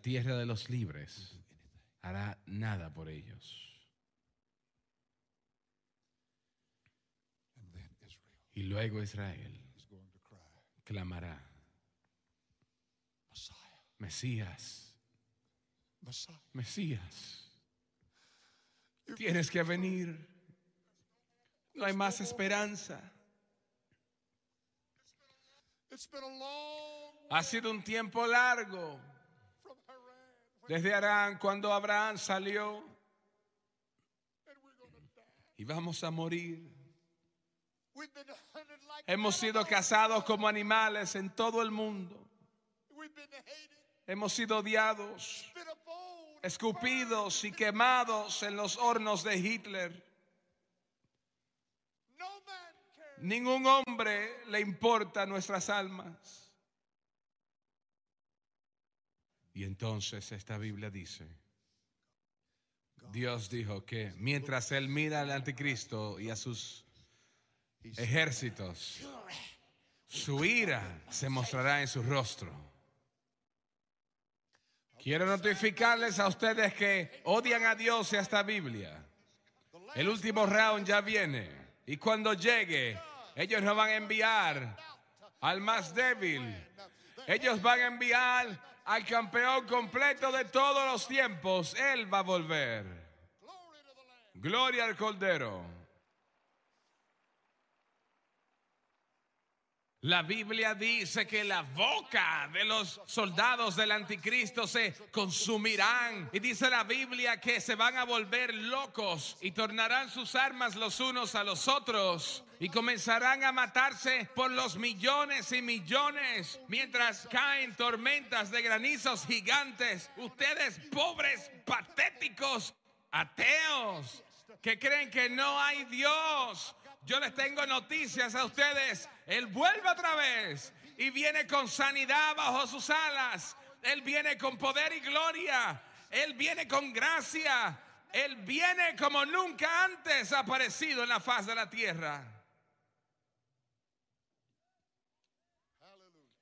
tierra de los libres hará nada por ellos. Y luego Israel clamará, Mesías, Mesías, tienes que venir, no hay más esperanza. Ha sido un tiempo largo desde Arán, cuando Abraham salió, y vamos a morir. Hemos sido cazados como animales en todo el mundo. Hemos sido odiados, escupidos y quemados en los hornos de Hitler. Ningún hombre le importa nuestras almas. Y entonces esta Biblia dice, Dios dijo que mientras él mira al anticristo y a sus ejércitos, su ira se mostrará en su rostro. Quiero notificarles a ustedes que odian a Dios y a esta Biblia. El último round ya viene. Y cuando llegue, ellos no van a enviar al más débil. Ellos van a enviar al campeón completo de todos los tiempos. Él va a volver. Gloria al Cordero. La Biblia dice que la boca de los soldados del anticristo se consumirán. Y dice la Biblia que se van a volver locos y tornarán sus armas los unos a los otros. Y comenzarán a matarse por los millones y millones mientras caen tormentas de granizos gigantes. Ustedes pobres, patéticos, ateos, que creen que no hay Dios yo les tengo noticias a ustedes. Él vuelve otra vez y viene con sanidad bajo sus alas. Él viene con poder y gloria. Él viene con gracia. Él viene como nunca antes ha aparecido en la faz de la tierra.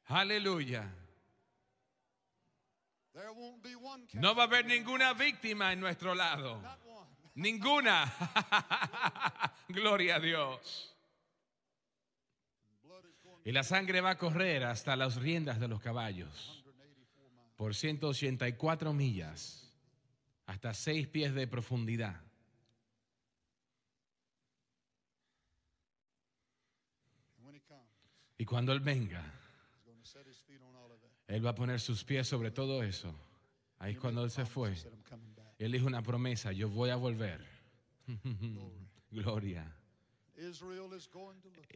Aleluya. No va a haber ninguna víctima en nuestro lado. Ninguna. Gloria a Dios. Y la sangre va a correr hasta las riendas de los caballos por 184 millas, hasta 6 pies de profundidad. Y cuando Él venga, Él va a poner sus pies sobre todo eso. Ahí es cuando Él se fue. Él hizo una promesa, yo voy a volver. Gloria.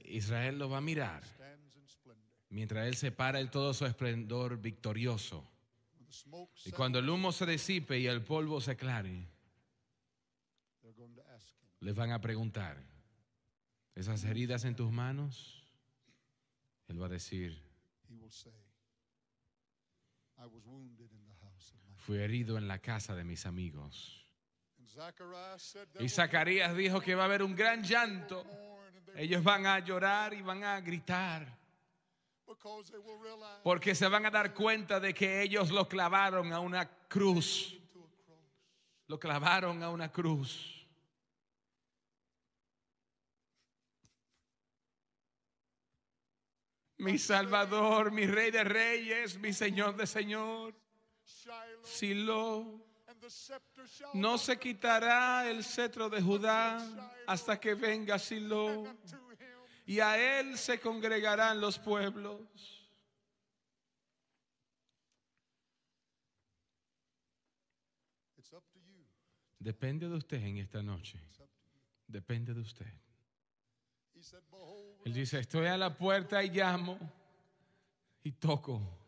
Israel lo va a mirar mientras él se para en todo su esplendor victorioso. Y cuando el humo se disipe y el polvo se aclare, les van a preguntar, ¿esas heridas en tus manos? Él va a decir, fui herido en la casa de mis amigos. Y Zacarías dijo que va a haber un gran llanto. Ellos van a llorar y van a gritar. Porque se van a dar cuenta de que ellos lo clavaron a una cruz. Lo clavaron a una cruz. Mi Salvador, mi Rey de Reyes, mi Señor de Señor. Silo. No se quitará el cetro de Judá hasta que venga Silo. Y a él se congregarán los pueblos. Depende de usted en esta noche. Depende de usted. Él dice, estoy a la puerta y llamo y toco.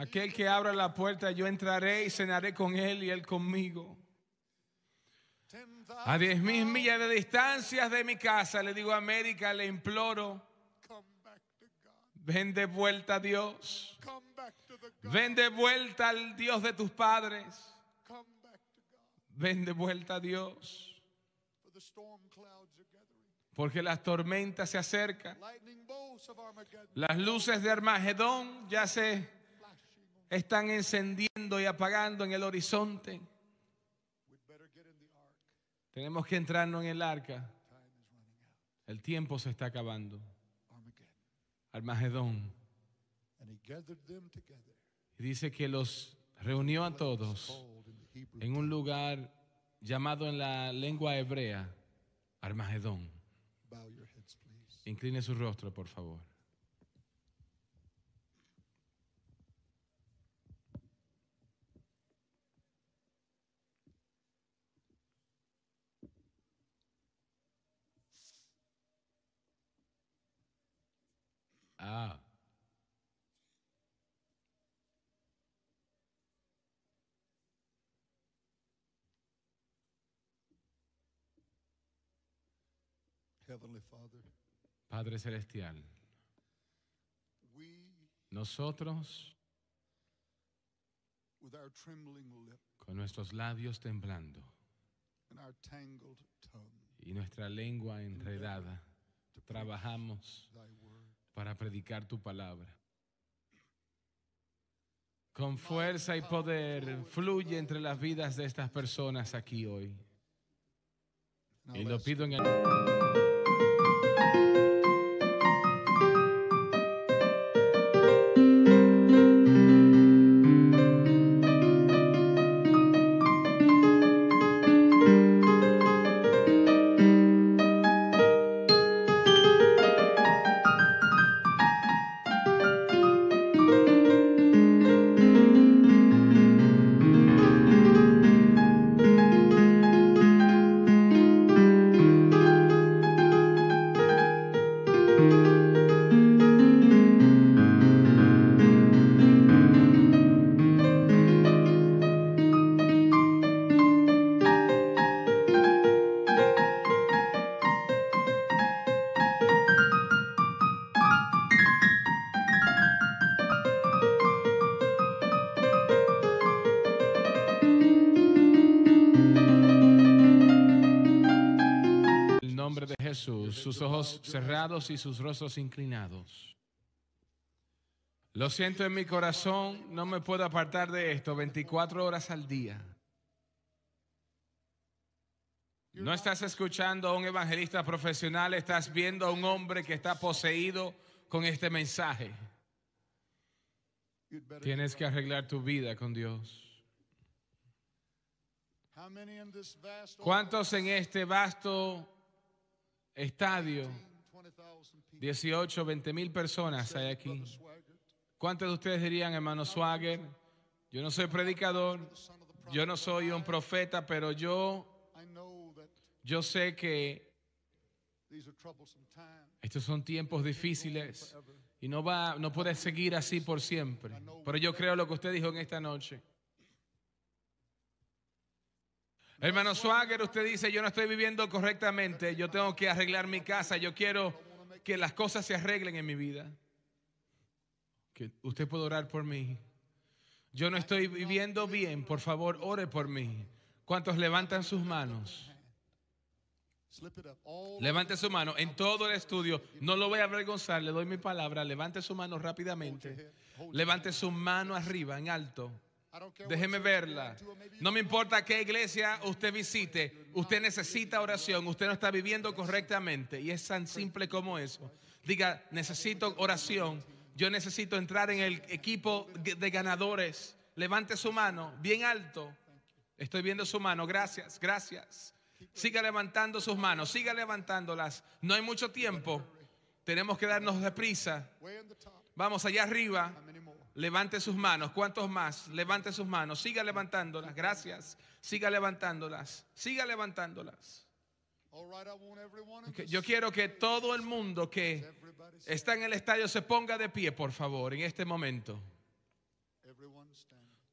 Aquel que abra la puerta, yo entraré y cenaré con él y él conmigo. A diez mil millas de distancia de mi casa, le digo a América, le imploro. Ven de vuelta a Dios. Ven de vuelta al Dios de tus padres. Ven de vuelta a Dios. Porque las tormentas se acercan. Las luces de Armagedón ya se están encendiendo y apagando en el horizonte. Tenemos que entrarnos en el arca. El tiempo se está acabando. Armagedón. Y dice que los reunió a todos en un lugar llamado en la lengua hebrea Armagedón. Incline su rostro, por favor. Ah. Padre Celestial, nosotros, con nuestros labios temblando y nuestra lengua enredada, trabajamos para predicar tu palabra. Con fuerza y poder fluye entre las vidas de estas personas aquí hoy. Y lo pido en el... cerrados y sus rostros inclinados. Lo siento en mi corazón, no me puedo apartar de esto 24 horas al día. No estás escuchando a un evangelista profesional, estás viendo a un hombre que está poseído con este mensaje. Tienes que arreglar tu vida con Dios. ¿Cuántos en este vasto estadio 18, 20 mil personas hay aquí. ¿Cuántos de ustedes dirían, hermano Swagger? Yo no soy predicador, yo no soy un profeta, pero yo, yo sé que estos son tiempos difíciles y no, va, no puede seguir así por siempre. Pero yo creo lo que usted dijo en esta noche. Hermano Swagger, usted dice, yo no estoy viviendo correctamente, yo tengo que arreglar mi casa, yo quiero que las cosas se arreglen en mi vida. Que usted puede orar por mí. Yo no estoy viviendo bien, por favor, ore por mí. ¿Cuántos levantan sus manos? Levante su mano en todo el estudio. No lo voy a avergonzar, le doy mi palabra. Levante su mano rápidamente. Levante su mano arriba, en alto. Déjeme verla. No me importa qué iglesia usted visite, usted necesita oración, usted no está viviendo correctamente y es tan simple como eso. Diga, necesito oración, yo necesito entrar en el equipo de ganadores. Levante su mano bien alto. Estoy viendo su mano, gracias, gracias. Siga levantando sus manos, siga levantándolas. No hay mucho tiempo, tenemos que darnos deprisa Vamos allá arriba. Levante sus manos. ¿Cuántos más? Levante sus manos. Siga levantándolas. Gracias. Siga levantándolas. Siga levantándolas. Yo quiero que todo el mundo que está en el estadio se ponga de pie, por favor, en este momento.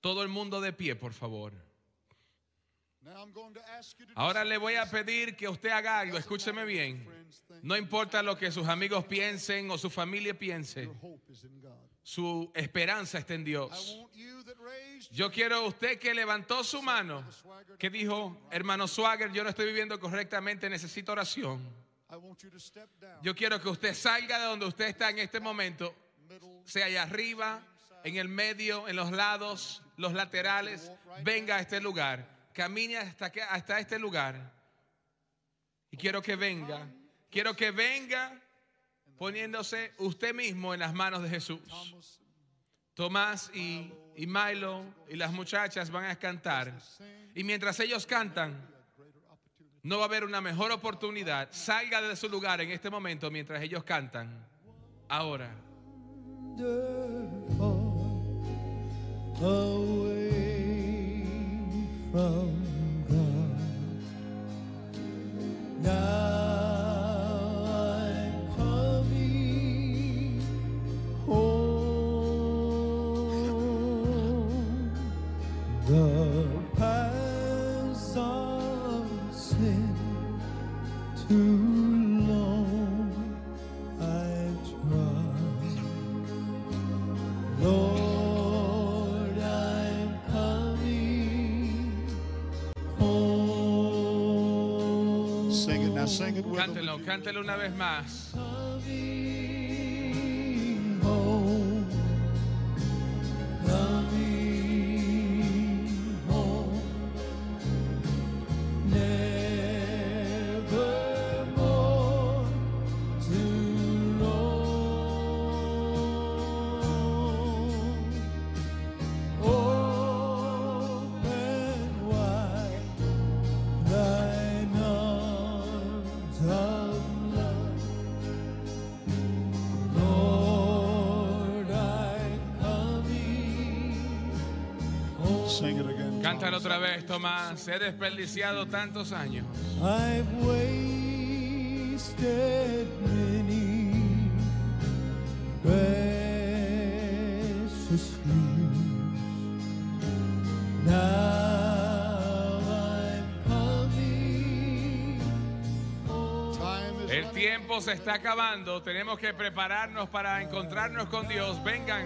Todo el mundo de pie, por favor. Ahora le voy a pedir que usted haga algo, escúcheme bien. No importa lo que sus amigos piensen o su familia piense su esperanza está en Dios. Yo quiero usted que levantó su mano, que dijo, hermano Swagger, yo no estoy viviendo correctamente, necesito oración. Yo quiero que usted salga de donde usted está en este momento, sea allá arriba, en el medio, en los lados, los laterales, venga a este lugar, camine hasta, que, hasta este lugar. Y quiero que venga, quiero que venga poniéndose usted mismo en las manos de Jesús. Tomás y, Milo y las muchachas van a cantar. Y mientras ellos cantan, no va a haber una mejor oportunidad. Salga de su lugar en este momento mientras ellos cantan. Ahora. Cántelo, cántelo una vez más. he desperdiciado tantos años. El tiempo se está acabando, tenemos que prepararnos para encontrarnos con Dios. Vengan.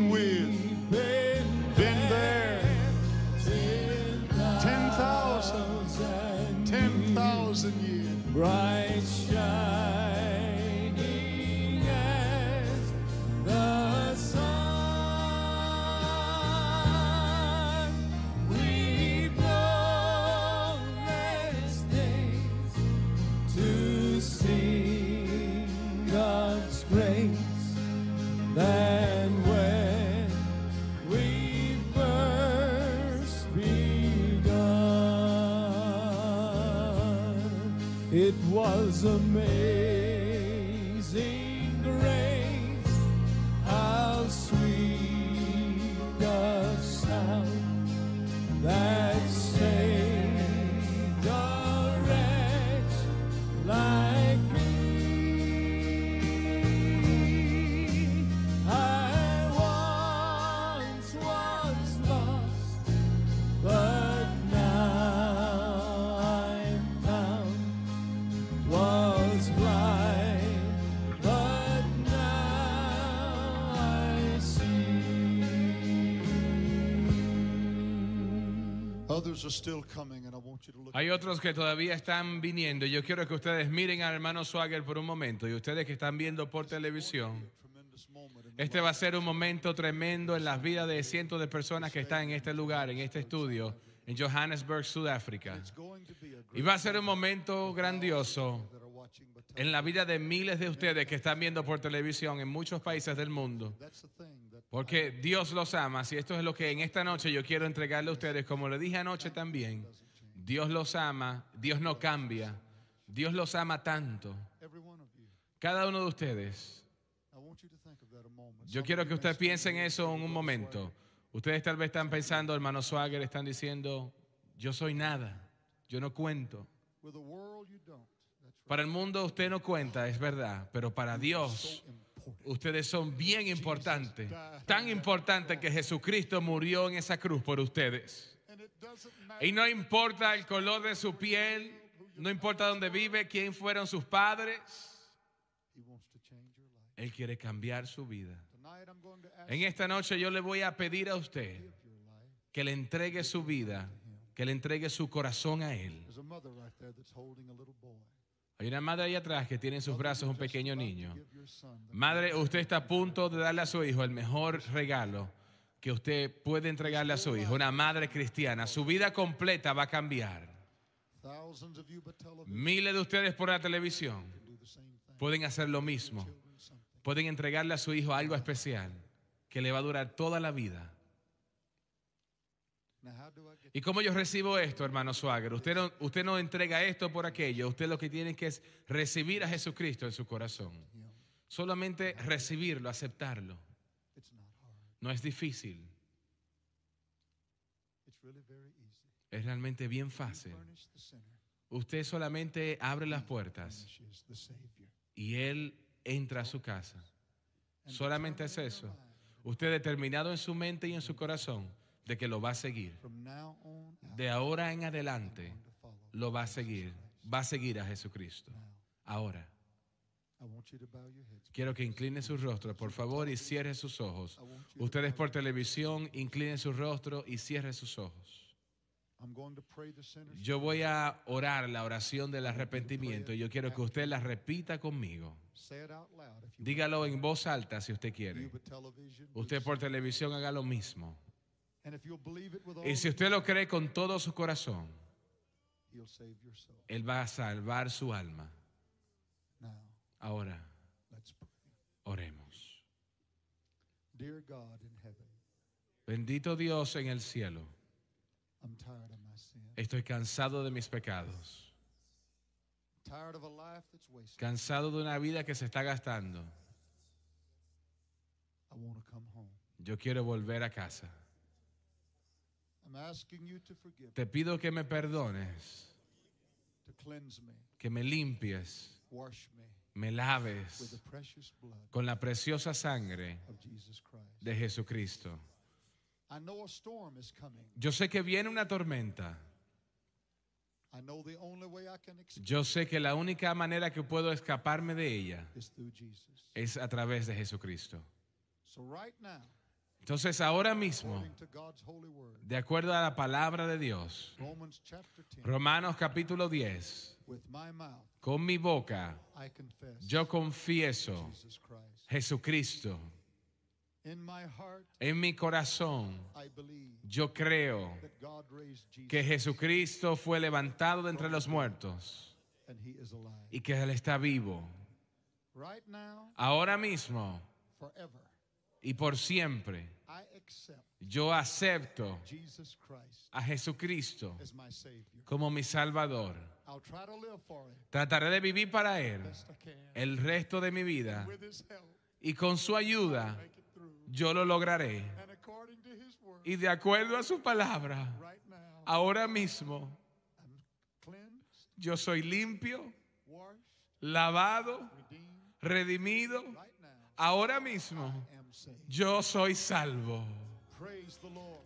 with was amazing. Hay otros que todavía están viniendo. Yo quiero que ustedes miren al hermano Swagger por un momento. Y ustedes que están viendo por televisión. Este va a ser un momento tremendo en las vidas de cientos de personas que están en este lugar, en este estudio, en Johannesburg, Sudáfrica. Y va a ser un momento grandioso en la vida de miles de ustedes que están viendo por televisión en muchos países del mundo. Porque Dios los ama. Si esto es lo que en esta noche yo quiero entregarle a ustedes, como le dije anoche también, Dios los ama, Dios no cambia, Dios los ama tanto. Cada uno de ustedes. Yo quiero que ustedes piensen eso en un momento. Ustedes tal vez están pensando, hermano Swagger, están diciendo, yo soy nada, yo no cuento. Para el mundo usted no cuenta, es verdad, pero para Dios Ustedes son bien importantes, tan importantes que Jesucristo murió en esa cruz por ustedes. Y no importa el color de su piel, no importa dónde vive, quién fueron sus padres, Él quiere cambiar su vida. En esta noche yo le voy a pedir a usted que le entregue su vida, que le entregue su corazón a Él. Hay una madre ahí atrás que tiene en sus brazos un pequeño niño. Madre, usted está a punto de darle a su hijo el mejor regalo que usted puede entregarle a su hijo. Una madre cristiana, su vida completa va a cambiar. Miles de ustedes por la televisión pueden hacer lo mismo. Pueden entregarle a su hijo algo especial que le va a durar toda la vida. ¿Y cómo yo recibo esto, hermano Swagger? Usted no, usted no entrega esto por aquello. Usted lo que tiene que es recibir a Jesucristo en su corazón. Solamente recibirlo, aceptarlo. No es difícil. Es realmente bien fácil. Usted solamente abre las puertas y Él entra a su casa. Solamente es eso. Usted determinado en su mente y en su corazón de que lo va a seguir. De ahora en adelante lo va a seguir. Va a seguir a Jesucristo. Ahora. Quiero que incline su rostro, por favor, y cierre sus ojos. Ustedes por televisión, inclinen su rostro y cierre sus ojos. Yo voy a orar la oración del arrepentimiento y yo quiero que usted la repita conmigo. Dígalo en voz alta si usted quiere. Usted por televisión haga lo mismo. Y si usted lo cree con todo su corazón, Él va a salvar su alma. Ahora, oremos. Bendito Dios en el cielo. Estoy cansado de mis pecados. Cansado de una vida que se está gastando. Yo quiero volver a casa. Te pido que me perdones, que me limpies, me laves con la preciosa sangre de Jesucristo. Yo sé que viene una tormenta. Yo sé que la única manera que puedo escaparme de ella es a través de Jesucristo. Entonces ahora mismo, de acuerdo a la palabra de Dios, Romanos capítulo 10, con mi boca yo confieso Jesucristo. En mi corazón yo creo que Jesucristo fue levantado de entre los muertos y que Él está vivo. Ahora mismo y por siempre. Yo acepto a Jesucristo como mi Salvador. Trataré de vivir para Él el resto de mi vida y con su ayuda yo lo lograré. Y de acuerdo a su palabra, ahora mismo yo soy limpio, lavado, redimido. Ahora mismo yo soy salvo.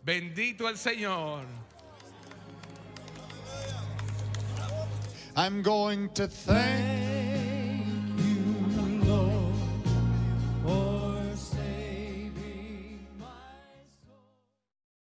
Bendito el Señor. I'm going to thank